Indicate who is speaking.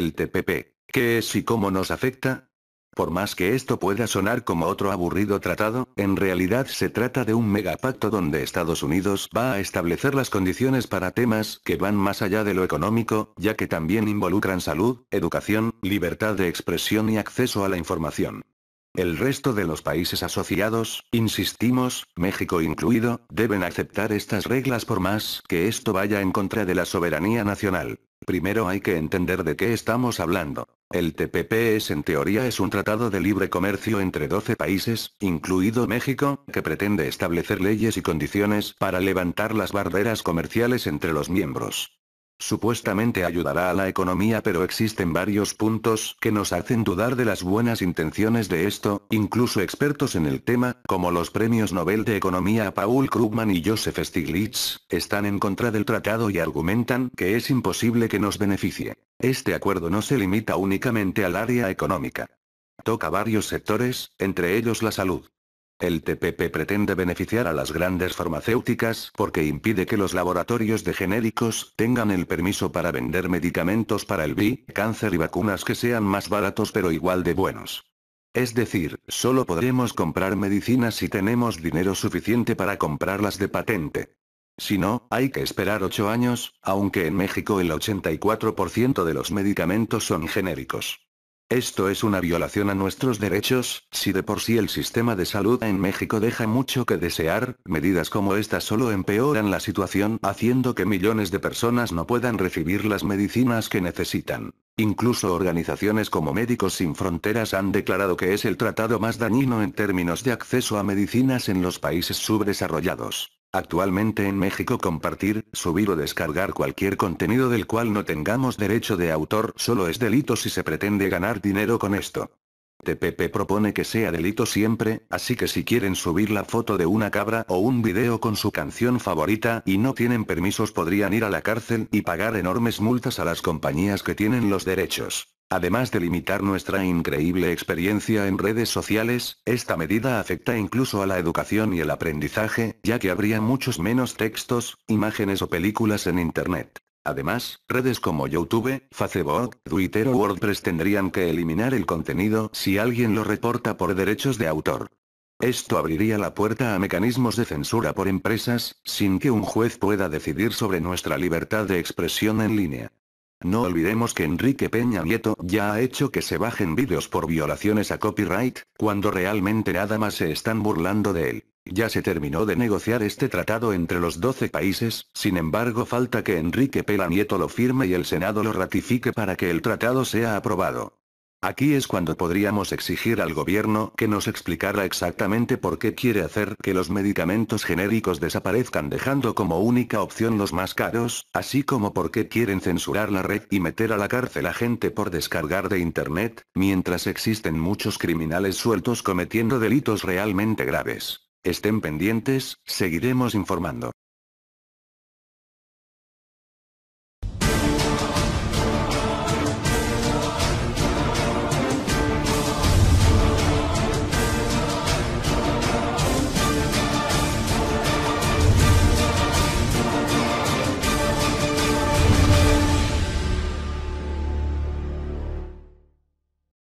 Speaker 1: El TPP. ¿Qué es y cómo nos afecta? Por más que esto pueda sonar como otro aburrido tratado, en realidad se trata de un megapacto donde Estados Unidos va a establecer las condiciones para temas que van más allá de lo económico, ya que también involucran salud, educación, libertad de expresión y acceso a la información. El resto de los países asociados, insistimos, México incluido, deben aceptar estas reglas por más que esto vaya en contra de la soberanía nacional. Primero hay que entender de qué estamos hablando. El TPPS en teoría es un tratado de libre comercio entre 12 países, incluido México, que pretende establecer leyes y condiciones para levantar las barreras comerciales entre los miembros. Supuestamente ayudará a la economía pero existen varios puntos que nos hacen dudar de las buenas intenciones de esto, incluso expertos en el tema, como los premios Nobel de Economía Paul Krugman y Joseph Stiglitz, están en contra del tratado y argumentan que es imposible que nos beneficie. Este acuerdo no se limita únicamente al área económica. Toca varios sectores, entre ellos la salud, el TPP pretende beneficiar a las grandes farmacéuticas porque impide que los laboratorios de genéricos tengan el permiso para vender medicamentos para el VI, cáncer y vacunas que sean más baratos pero igual de buenos. Es decir, solo podremos comprar medicinas si tenemos dinero suficiente para comprarlas de patente. Si no, hay que esperar 8 años, aunque en México el 84% de los medicamentos son genéricos. Esto es una violación a nuestros derechos, si de por sí el sistema de salud en México deja mucho que desear, medidas como esta solo empeoran la situación haciendo que millones de personas no puedan recibir las medicinas que necesitan. Incluso organizaciones como Médicos Sin Fronteras han declarado que es el tratado más dañino en términos de acceso a medicinas en los países subdesarrollados. Actualmente en México compartir, subir o descargar cualquier contenido del cual no tengamos derecho de autor solo es delito si se pretende ganar dinero con esto. TPP propone que sea delito siempre, así que si quieren subir la foto de una cabra o un video con su canción favorita y no tienen permisos podrían ir a la cárcel y pagar enormes multas a las compañías que tienen los derechos. Además de limitar nuestra increíble experiencia en redes sociales, esta medida afecta incluso a la educación y el aprendizaje, ya que habría muchos menos textos, imágenes o películas en Internet. Además, redes como YouTube, Facebook, Twitter o WordPress tendrían que eliminar el contenido si alguien lo reporta por derechos de autor. Esto abriría la puerta a mecanismos de censura por empresas, sin que un juez pueda decidir sobre nuestra libertad de expresión en línea. No olvidemos que Enrique Peña Nieto ya ha hecho que se bajen vídeos por violaciones a copyright, cuando realmente nada más se están burlando de él. Ya se terminó de negociar este tratado entre los 12 países, sin embargo falta que Enrique Peña Nieto lo firme y el Senado lo ratifique para que el tratado sea aprobado. Aquí es cuando podríamos exigir al gobierno que nos explicara exactamente por qué quiere hacer que los medicamentos genéricos desaparezcan dejando como única opción los más caros, así como por qué quieren censurar la red y meter a la cárcel a gente por descargar de internet, mientras existen muchos criminales sueltos cometiendo delitos realmente graves. Estén pendientes, seguiremos informando.